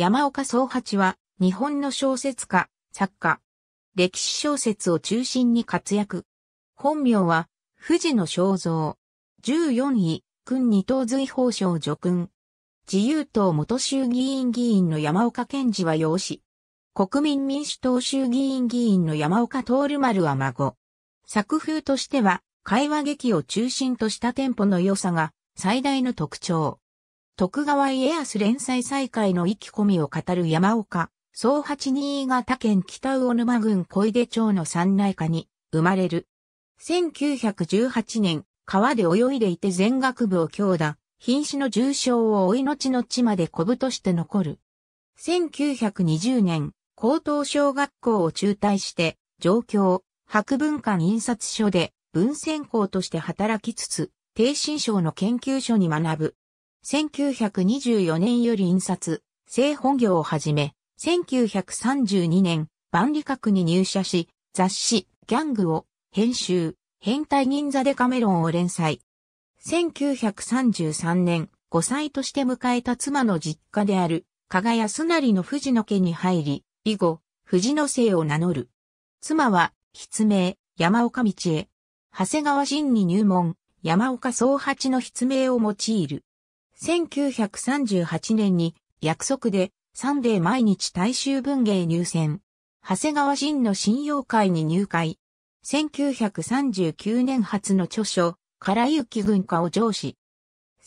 山岡宗八は日本の小説家、作家、歴史小説を中心に活躍。本名は、藤野正造。14位、君二等随法省助君。自由党元衆議院議員の山岡健二は養子。国民民主党衆議院議員の山岡徹丸は孫。作風としては、会話劇を中心としたテンポの良さが最大の特徴。徳川家康連載再開の意気込みを語る山岡、総八新潟県北魚沼郡小出町の山内家に生まれる。1918年、川で泳いでいて全学部を強打、瀕死の重傷をおい後の地まで小部として残る。1920年、高等小学校を中退して、上京、博文館印刷所で文専校として働きつつ、低新省の研究所に学ぶ。1924年より印刷、製本業をはじめ、1932年、万里閣に入社し、雑誌、ギャングを、編集、変態銀座でカメロンを連載。1933年、5歳として迎えた妻の実家である、加賀康成の藤野家に入り、以後、藤野姓を名乗る。妻は、筆名、山岡道へ。長谷川真に入門、山岡総八の筆名を用いる。1938年に約束でサンデー毎日大衆文芸入選。長谷川真の信用会に入会。1939年初の著書、唐雪軍歌を上司。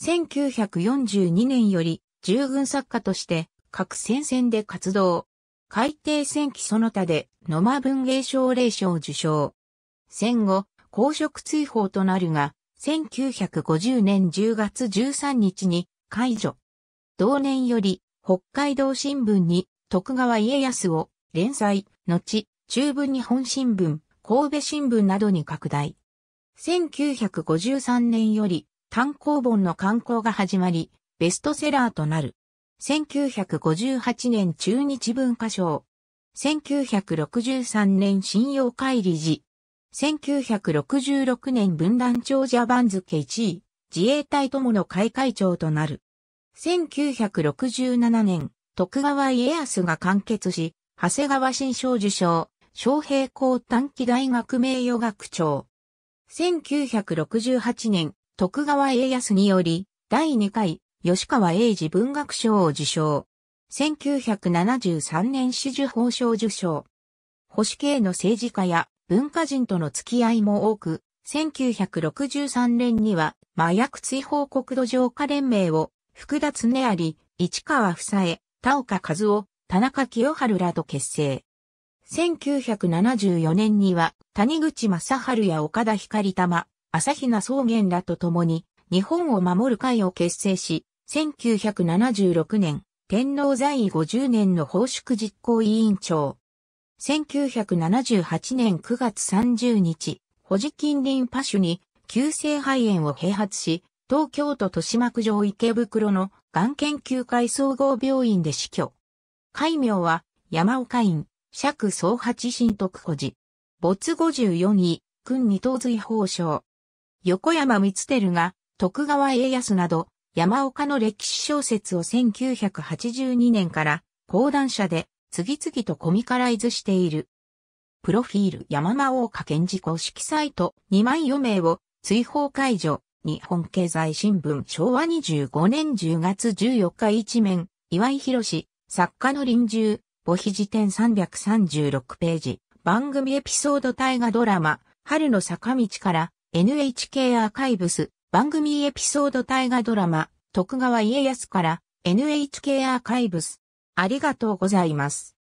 1942年より従軍作家として各戦線で活動。海底戦記その他で野間文芸奨励賞受賞。戦後、公職追放となるが、1950年10月13日に解除。同年より北海道新聞に徳川家康を連載、後、中文日本新聞、神戸新聞などに拡大。1953年より単行本の刊行が始まり、ベストセラーとなる。1958年中日文化賞。1963年信用会理事。1966年分断長者番付1位、自衛隊友の会会長となる。1967年、徳川家康が完結し、長谷川新章受賞、昌平校短期大学名誉学長。1968年、徳川家康により、第2回、吉川英治文学賞を受賞。1973年紫綬褒章受賞。保守系の政治家や文化人との付き合いも多く、1963年には麻薬追放国土浄化連盟を福田常り、市川房江、田岡和夫、田中清春らと結成。1974年には谷口正春や岡田光玉、朝比奈草原らと共に日本を守る会を結成し、1976年、天皇在位50年の奉祝実行委員長、1978年9月30日、保持近隣パュに急性肺炎を併発し、東京都豊島区上池袋のがん研究会総合病院で死去。戒名は山岡院、釈総八新徳保寺。没54位、君二等随法省。横山光輝が徳川家康など山岡の歴史小説を1982年から講談社で次々とコミカライズしている。プロフィール山間大加県事公式サイト2枚余命を追放解除日本経済新聞昭和25年10月14日一面岩井博士作家の臨終母妃辞典336ページ番組エピソード大河ドラマ春の坂道から NHK アーカイブス番組エピソード大河ドラマ徳川家康から NHK アーカイブスありがとうございます。